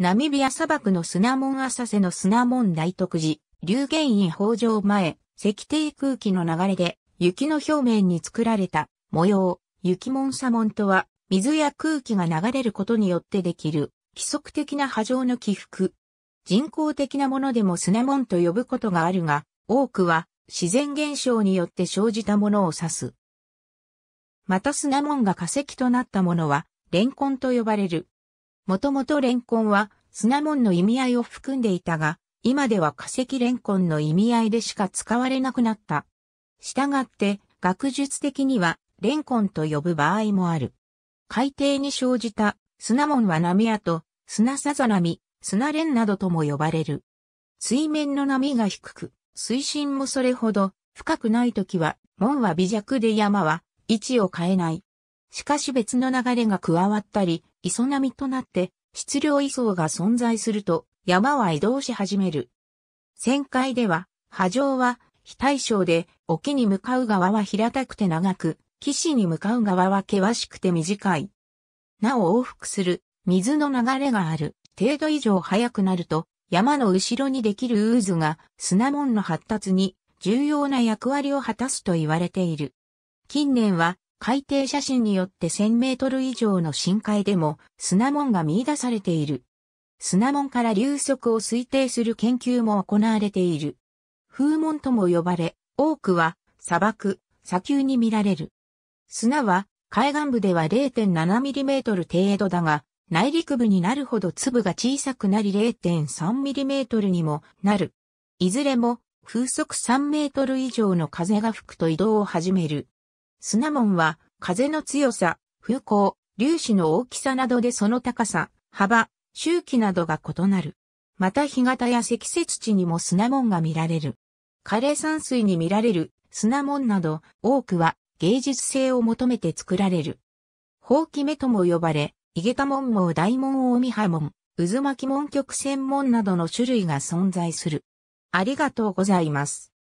ナミビア砂漠の砂門浅瀬の砂門大徳寺、流言院北条前、石底空気の流れで、雪の表面に作られた模様、雪門砂門とは、水や空気が流れることによってできる、規則的な波状の起伏。人工的なものでも砂門と呼ぶことがあるが、多くは自然現象によって生じたものを指す。また砂門が化石となったものは、レンコンと呼ばれるもともとレンコンは砂門の意味合いを含んでいたが、今では化石レンコンの意味合いでしか使われなくなった。したがって、学術的にはレンコンと呼ぶ場合もある。海底に生じた砂門は波跡、砂さざ波、砂レンなどとも呼ばれる。水面の波が低く、水深もそれほど深くない時は、門は微弱で山は位置を変えない。しかし別の流れが加わったり、磯波となって質量位相が存在すると山は移動し始める。旋回では、波状は非対称で、沖に向かう側は平たくて長く、岸に向かう側は険しくて短い。なお往復する水の流れがある程度以上速くなると、山の後ろにできる渦が砂門の発達に重要な役割を果たすと言われている。近年は海底写真によって1000メートル以上の深海でも砂門が見出されている。砂門から流速を推定する研究も行われている。風門とも呼ばれ、多くは砂漠、砂丘に見られる。砂は海岸部では0 7ミリメートル程度だが、内陸部になるほど粒が小さくなり 0.3mm にもなる。いずれも風速3メートル以上の風が吹くと移動を始める。砂門は、風の強さ、風向、粒子の大きさなどでその高さ、幅、周期などが異なる。また干潟や積雪地にも砂門が見られる。枯れ山水に見られる砂門など多くは芸術性を求めて作られる。ほうき目とも呼ばれ、井桁門も大門大見波門、渦巻き門曲専門などの種類が存在する。ありがとうございます。